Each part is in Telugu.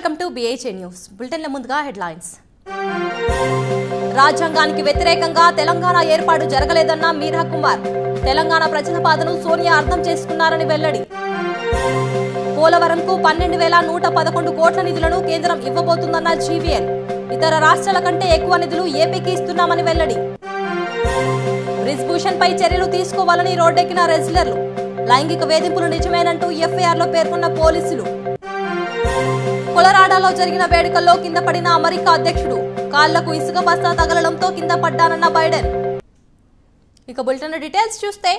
వెల్కమ్ టు న్యూస్ బులెటిన్ల ముందుగా లైన్స్ రాజ్యాంగానికి వ్యతిరేకంగా తెలంగాణ ఏర్పాటు జరగలేదన్న మీరా కుమార్ తెలంగాణ ప్రజల బాధను సోనియా అర్థం చేసుకున్నారని వెల్లడి పోలవరంకు పన్నెండు వేల నూట పదకొండు కోట్ల నిధులను కేంద్రం ఇవ్వబోతుందన్న జీవీఎన్ ఇతర రాష్ట్రాల కంటే ఎక్కువ నిధులు ఏపీకి ఇస్తున్నామని వెల్లడి బ్రిజ్భూషణ్ పై చర్యలు తీసుకోవాలని రోడ్డెక్కిన రెజ్లర్లు లైంగిక వేధింపులు నిజమేనంటూ ఎఫ్ఐఆర్లో పేర్కొన్న పోలీసులు కొలరాడాలో జరిగిన వేడుకల్లో కింద పడిన అమెరికా అధ్యక్షుడు కాళ్లకు ఇసుక బస్తా తగలడంతో కింద పడ్డానన్న బైడెన్ ఇక బులెటిన్ డీటెయిల్స్ చూస్తే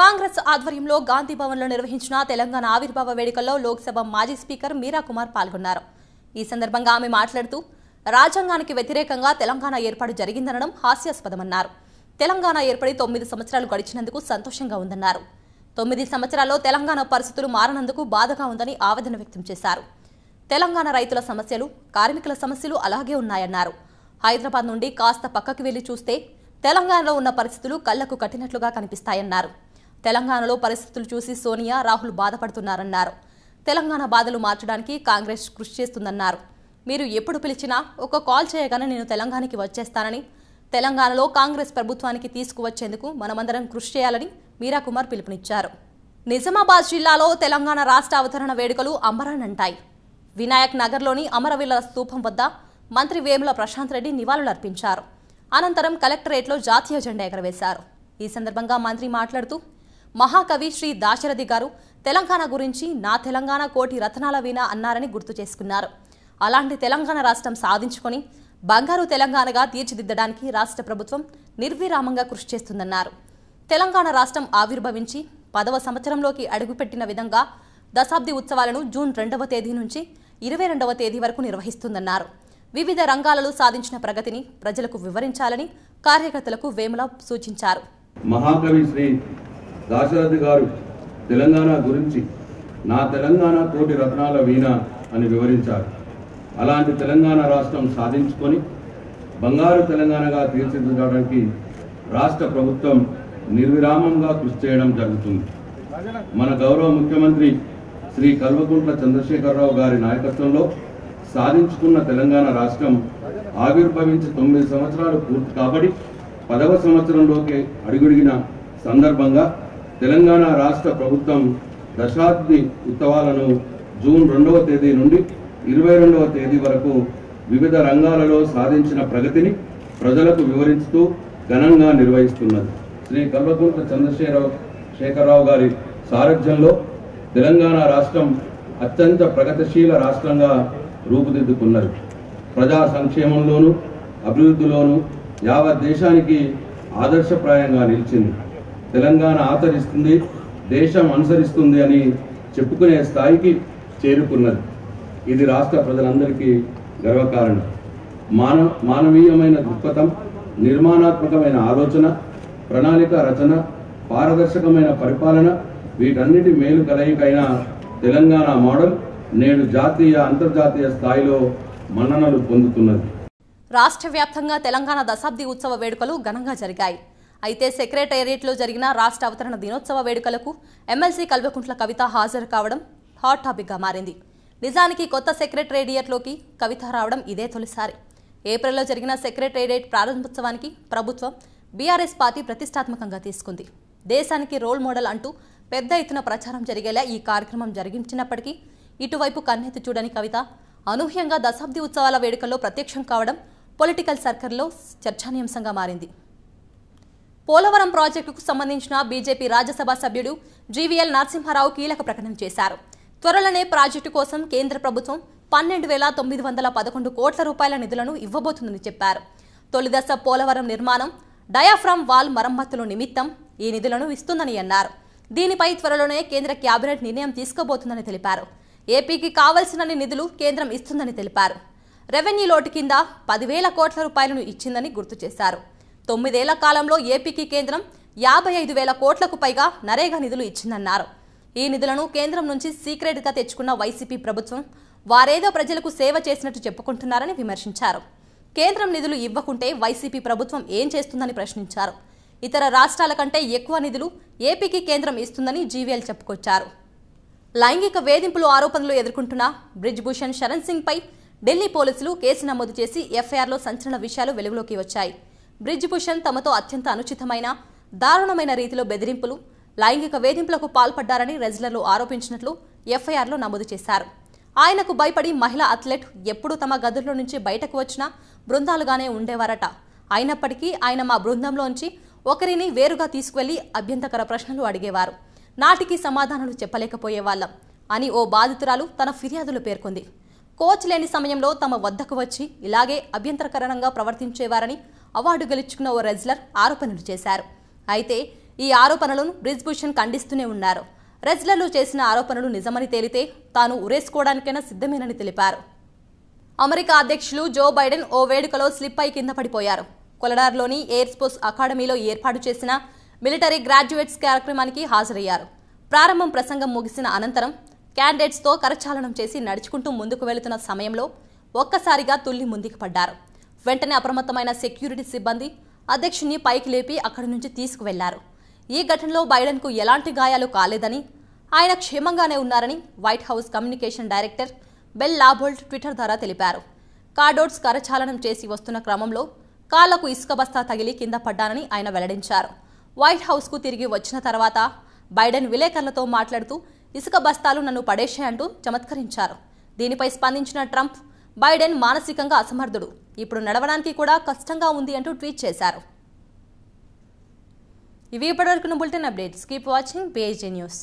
కాంగ్రెస్ ఆధ్వర్యంలో గాంధీ భవన్లో నిర్వహించిన తెలంగాణ ఆవిర్భావ వేడుకల్లో లోక్సభ మాజీ స్పీకర్ మీరా కుమార్ పాల్గొన్నారు ఈ సందర్భంగా ఆమె మాట్లాడుతూ రాజ్యాంగానికి వ్యతిరేకంగా తెలంగాణ ఏర్పాటు జరిగిందనడం హాస్యాస్పదమన్నారు తెలంగాణ ఏర్పడి తొమ్మిది సంవత్సరాలు గడిచినందుకు సంతోషంగా ఉందన్నారు తొమ్మిది సంవత్సరాల్లో తెలంగాణ పరిస్థితులు మారనందుకు బాధగా ఉందని ఆవేదన వ్యక్తం చేశారు తెలంగాణ రైతుల సమస్యలు కార్మికుల సమస్యలు అలాగే ఉన్నాయన్నారు హైదరాబాద్ నుండి కాస్త పక్కకి వెళ్లి చూస్తే తెలంగాణలో ఉన్న పరిస్థితులు కళ్లకు కట్టినట్లుగా కనిపిస్తాయన్నారు తెలంగాణలో పరిస్థితులు చూసి సోనియా రాహుల్ బాధపడుతున్నారన్నారు తెలంగాణ బాధలు మార్చడానికి కాంగ్రెస్ కృషి చేస్తుందన్నారు మీరు ఎప్పుడు పిలిచినా ఒక కాల్ చేయగానే నేను తెలంగాణకి వచ్చేస్తానని తెలంగాణలో కాంగ్రెస్ ప్రభుత్వానికి తీసుకువచ్చేందుకు మనమందరం కృషి చేయాలని మీరా కుమార్ పిలుపునిచ్చారు నిజామాబాద్ జిల్లాలో తెలంగాణ రాష్ట్ర అవతరణ వేడుకలు అంటాయి వినాయక్ నగర్లోని అమరవీరుల స్థూపం వద్ద మంత్రి వేముల ప్రశాంత్ రెడ్డి నివాళులర్పించారు అనంతరం కలెక్టరేట్లో జాతీయ జెండా ఎగరవేశారు ఈ సందర్భంగా మంత్రి మాట్లాడుతూ మహాకవి శ్రీ దాశరథి గారు తెలంగాణ గురించి నా తెలంగాణ కోటి రత్నాల వీణ అన్నారని గుర్తు చేసుకున్నారు అలాంటి తెలంగాణ రాష్ట్రం సాధించుకొని బంగారు తెలంగాణగా తీర్చిదిద్దడానికి రాష్ట్ర ప్రభుత్వం నిర్విరామంగా కృషి చేస్తుందన్నారు తెలంగాణ రాష్ట్రం ఆవిర్భవించి పదవ సంవత్సరంలోకి అడుగుపెట్టిన విధంగా దశాబ్ది ఉత్సవాలను జూన్ రెండవ తేదీ నుంచి ఇరవై రెండవ తేదీ వరకు నిర్వహిస్తుందన్నారు వివిధ రంగాలలో సాధించిన ప్రగతిని ప్రజలకు వివరించాలని కార్యకర్తలకు వేముల సూచించారు మహాకవి శ్రీ దాశరథి గారు తెలంగాణ గురించి నా తెలంగాణ కోటి రత్నాల వీణ అని వివరించారు అలాంటి తెలంగాణ రాష్ట్రం సాధించుకొని బంగారు తెలంగాణగా తీర్చిదిద్దడానికి రాష్ట్ర ప్రభుత్వం నిర్విరామంగా కృషి చేయడం జరుగుతుంది మన గౌరవ ముఖ్యమంత్రి శ్రీ కల్వకుంట్ల చంద్రశేఖరరావు గారి నాయకత్వంలో సాధించుకున్న తెలంగాణ రాష్ట్రం ఆవిర్భవించి తొమ్మిది సంవత్సరాలు పూర్తి కాబడి పదవ సంవత్సరంలోకి అడుగుడిగిన సందర్భంగా తెలంగాణ రాష్ట్ర ప్రభుత్వం దశాబ్ది ఉత్సవాలను జూన్ రెండవ తేదీ నుండి ఇరవై రెండవ తేదీ వరకు వివిధ రంగాలలో సాధించిన ప్రగతిని ప్రజలకు వివరిస్తూ ఘనంగా నిర్వహిస్తున్నది శ్రీ కల్వకుంట్ల చంద్రశేఖరరావు శేఖరరావు గారి సారథ్యంలో తెలంగాణ రాష్ట్రం అత్యంత ప్రగతిశీల రాష్ట్రంగా రూపుదిద్దుకున్నది ప్రజా సంక్షేమంలోను అభివృద్ధిలోను యావత్ దేశానికి ఆదర్శప్రాయంగా నిలిచింది తెలంగాణ ఆచరిస్తుంది దేశం అనుసరిస్తుంది అని చెప్పుకునే స్థాయికి చేరుకున్నది ఇది రాష్ట్ర ప్రజలందరికీ గర్వకారణం మాన మానవీయమైన దృక్పథం నిర్మాణాత్మకమైన ఆలోచన ప్రణాళిక రచన పారదర్శకమైన పరిపాలన వీటన్నిటి మేలు కలయికైన తెలంగాణ మోడల్ నేడు జాతీయ అంతర్జాతీయ స్థాయిలో మన్ననలు పొందుతున్నది రాష్ట్ర వ్యాప్తంగా తెలంగాణ దశాబ్ది ఉత్సవ వేడుకలు ఘనంగా జరిగాయి అయితే సెక్రటేరియట్లో జరిగిన రాష్ట్ర అవతరణ దినోత్సవ వేడుకలకు ఎమ్మెల్సీ కల్వకుంట్ల కవిత హాజరు కావడం హాట్ టాపిక్గా మారింది నిజానికి కొత్త సెక్రటేరియట్లోకి కవిత రావడం ఇదే తొలిసారి ఏప్రిల్లో జరిగిన సెక్రటేరియట్ ప్రారంభోత్సవానికి ప్రభుత్వం బీఆర్ఎస్ పార్టీ ప్రతిష్టాత్మకంగా తీసుకుంది దేశానికి రోల్ మోడల్ అంటూ పెద్ద ఎత్తున ప్రచారం జరిగేలా ఈ కార్యక్రమం జరిగించినప్పటికీ ఇటువైపు కన్నెత్తి చూడని కవిత అనూహ్యంగా దశాబ్ది ఉత్సవాల వేడుకల్లో ప్రత్యక్షం కావడం పొలిటికల్ సర్కిల్లో చర్చానీయాంశంగా మారింది పోలవరం ప్రాజెక్టుకు సంబంధించిన బీజేపీ రాజ్యసభ సభ్యుడు జీవీఎల్ నరసింహారావు కీలక ప్రకటన చేశారు త్వరలోనే ప్రాజెక్టు కోసం కేంద్ర ప్రభుత్వం పన్నెండు వేల తొమ్మిది వందల పదకొండు కోట్ల రూపాయల నిధులను ఇవ్వబోతుందని చెప్పారు తొలిదశ పోలవరం నిర్మాణం డయాఫ్రామ్ వాల్ మరమ్మతుల నిమిత్తం ఈ నిధులను ఇస్తుందని అన్నారు దీనిపై త్వరలోనే కేంద్ర కేబినెట్ నిర్ణయం తీసుకోబోతుందని తెలిపారు ఏపీకి కావలసిన నిధులు కేంద్రం ఇస్తుందని తెలిపారు రెవెన్యూ లోటు కింద పదివేల కోట్ల రూపాయలను ఇచ్చిందని గుర్తు చేశారు తొమ్మిదేళ్ల కాలంలో ఏపీకి కేంద్రం యాభై ఐదు వేల కోట్లకు పైగా నరేగా నిధులు ఇచ్చిందన్నారు ఈ నిధులను కేంద్రం నుంచి సీక్రెట్గా తెచ్చుకున్న వైసీపీ ప్రభుత్వం వారేదో ప్రజలకు సేవ చేసినట్టు చెప్పుకుంటున్నారని విమర్శించారు కేంద్రం నిధులు ఇవ్వకుంటే వైసీపీ ప్రభుత్వం ఏం చేస్తుందని ప్రశ్నించారు ఇతర రాష్ట్రాల కంటే ఎక్కువ నిధులు ఏపీకి కేంద్రం ఇస్తుందని జీవీఎల్ చెప్పుకొచ్చారు లైంగిక వేధింపులు ఆరోపణలు ఎదుర్కొంటున్న బ్రిజ్భూషణ్ శరణ్ సింగ్ పై ఢిల్లీ పోలీసులు కేసు నమోదు చేసి ఎఫ్ఐఆర్లో సంచలన విషయాలు వెలుగులోకి వచ్చాయి బ్రిజ్భూషణ్ తమతో అత్యంత అనుచితమైన దారుణమైన రీతిలో బెదిరింపులు లైంగిక వేధింపులకు పాల్పడ్డారని రెజ్లర్లు ఆరోపించినట్లు ఎఫ్ఐఆర్లో నమోదు చేశారు ఆయనకు భయపడి మహిళా అథ్లెట్ ఎప్పుడూ తమ గదుల్లో నుంచి బయటకు వచ్చినా బృందాలుగానే ఉండేవారట అయినప్పటికీ ఆయన మా బృందంలోంచి ఒకరిని వేరుగా తీసుకువెళ్లి అభ్యంతకర ప్రశ్నలు అడిగేవారు నాటికి సమాధానాలు చెప్పలేకపోయేవాళ్ళం అని ఓ బాధితురాలు తన ఫిర్యాదులు పేర్కొంది కోచ్ లేని సమయంలో తమ వద్దకు వచ్చి ఇలాగే అభ్యంతరకరణంగా ప్రవర్తించేవారని అవార్డు గెలుచుకున్న ఓ రెజ్లర్ ఆరోపణలు చేశారు అయితే ఈ ఆరోపణలను బ్రిజ్భూషణ్ ఖండిస్తూనే ఉన్నారు రెజ్లర్లు చేసిన ఆరోపణలు నిజమని తేలితే తాను ఉరేసుకోవడానికైనా సిద్ధమేనని తెలిపారు అమెరికా అధ్యక్షులు జో బైడెన్ ఓ వేడుకలో స్లిప్ అయి కింద పడిపోయారు కొలడార్లోని ఎయిర్ ఫోర్స్ అకాడమీలో ఏర్పాటు చేసిన మిలిటరీ గ్రాడ్యుయేట్స్ కార్యక్రమానికి హాజరయ్యారు ప్రారంభం ప్రసంగం ముగిసిన అనంతరం క్యాండిడేట్స్తో కరచాలనం చేసి నడుచుకుంటూ ముందుకు వెళుతున్న సమయంలో ఒక్కసారిగా తుల్లి ముందుకు పడ్డారు వెంటనే అప్రమత్తమైన సెక్యూరిటీ సిబ్బంది అధ్యక్షుని పైకి లేపి అక్కడి నుంచి తీసుకువెళ్లారు ఈ ఘటనలో బైడెన్కు ఎలాంటి గాయాలు కాలేదని ఆయన క్షేమంగానే ఉన్నారని White House communication director Ben LaBolt Twitter ద్వారా తెలిపారు కార్డోట్స్ కరచాలనం చేసి వస్తున్న క్రమంలో కాళ్లకు ఇసుక బస్తా తగిలి కింద పడ్డానని ఆయన వెల్లడించారు వైట్ హౌస్కు తిరిగి వచ్చిన తర్వాత బైడెన్ విలేకరులతో మాట్లాడుతూ ఇసుక బస్తాలు నన్ను పడేశాయంటూ చమత్కరించారు దీనిపై స్పందించిన ట్రంప్ బైడెన్ మానసికంగా అసమర్థుడు ఇప్పుడు నడవడానికి కూడా కష్టంగా ఉంది అంటూ ట్వీట్ చేశారు ఇవి ఇప్పటివరకు bulletin updates keep watching page news